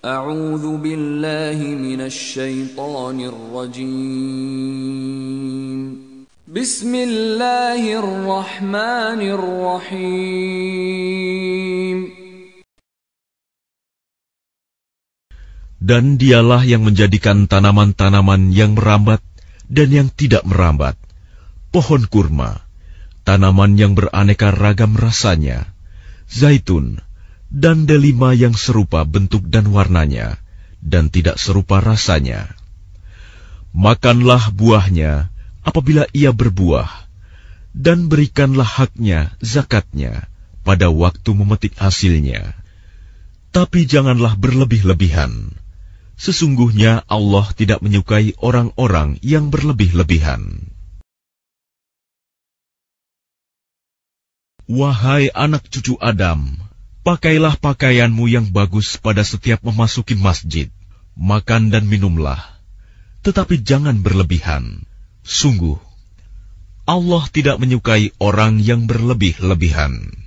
أعوذ بالله من الشيطان الرجيم بسم الله الرحمن الرحيم Dan dialah yang menjadikan tanaman-tanaman yang merambat dan yang tidak merambat, pohon kurma, tanaman yang beraneka ragam rasanya, zaitun, dan delima yang serupa bentuk dan warnanya, dan tidak serupa rasanya. Makanlah buahnya apabila ia berbuah, dan berikanlah haknya, zakatnya, pada waktu memetik hasilnya. Tapi janganlah berlebih-lebihan. Sesungguhnya Allah tidak menyukai orang-orang yang berlebih-lebihan. Wahai anak cucu Adam, Pakailah pakaianmu yang bagus pada setiap memasuki masjid. Makan dan minumlah, tetapi jangan berlebihan. Sungguh, Allah tidak menyukai orang yang berlebih-lebihan.